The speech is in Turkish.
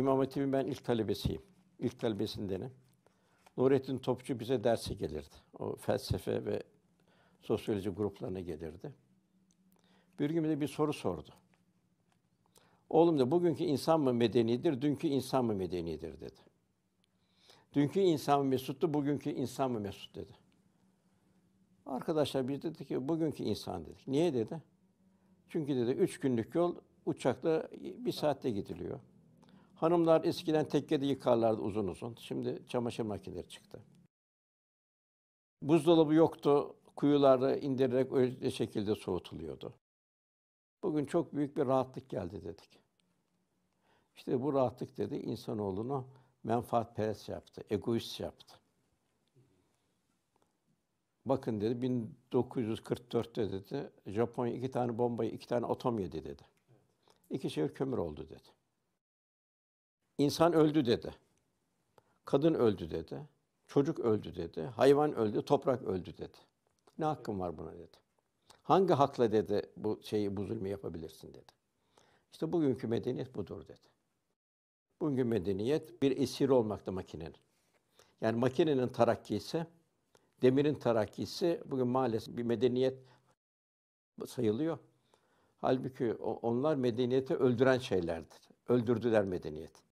İmam Hatip'in ben ilk talebesiyim. İlk talebesindenim. Nurettin Topçu bize derse gelirdi. O felsefe ve sosyoloji gruplarına gelirdi. Bir gün bize bir soru sordu. Oğlum da bugünkü insan mı medenidir, dünkü insan mı medenidir dedi. Dünkü insan mı mesuttu, bugünkü insan mı mesut dedi. Arkadaşlar biz dedi ki bugünkü insan dedik. Niye dedi? Çünkü dedi üç günlük yol uçakla bir saatte gidiliyor. Hanımlar eskiden tekkede yıkarlardı uzun uzun. Şimdi çamaşır makineleri çıktı. Buzdolabı yoktu. Kuyularda indirerek öyle şekilde soğutuluyordu. Bugün çok büyük bir rahatlık geldi dedik. İşte bu rahatlık dedi insanoğlunu menfaatperest yaptı, egoist yaptı. Bakın dedi 1944'te dedi Japonya iki tane bombayı iki tane atom yedi dedi. İki şehir kömür oldu dedi. İnsan öldü dedi. Kadın öldü dedi. Çocuk öldü dedi. Hayvan öldü, toprak öldü dedi. Ne hakkın var buna dedi. Hangi hakla dedi bu şeyi bu zulmü yapabilirsin dedi. İşte bugünkü medeniyet budur dedi. Bugünkü medeniyet bir esir olmakta makinenin. Yani makinenin tarakkisi, demirin tarakkisi bugün maalesef bir medeniyet sayılıyor. Halbuki onlar medeniyeti öldüren şeylerdir. Öldürdüler medeniyet.